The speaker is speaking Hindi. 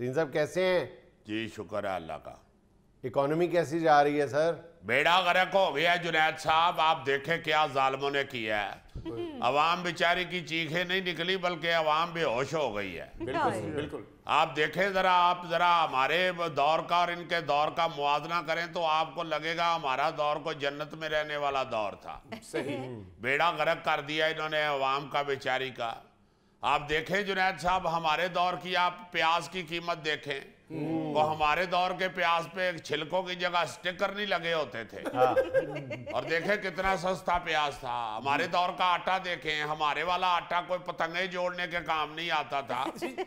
तीन साहब कैसे हैं जी शुक्र है अल्लाह का इकोनॉमी कैसी जा रही है सर बेड़ा गर्क हो गया जुनेद साहब आप देखें क्या जालमों ने किया है अवाम बेचारी की चीखें नहीं निकली बल्कि अवाम बेहोश हो गई है बिल्कुल बिल्कुल आप देखें ज़रा आप ज़रा हमारे दौर का और इनके दौर का मुआजना करें तो आपको लगेगा हमारा दौर को जन्नत में रहने वाला दौर था सही बेड़ा गर्क कर दिया इन्होंने अवाम का बेचारी का आप देखें जुनैद साहब हमारे दौर की आप प्याज की कीमत देखें वो हमारे दौर के प्याज पे छिलकों की जगह स्टिकर नहीं लगे होते थे हाँ। और देखें कितना सस्ता प्याज था हमारे दौर का आटा देखें हमारे वाला आटा कोई पतंगे जोड़ने के काम नहीं आता था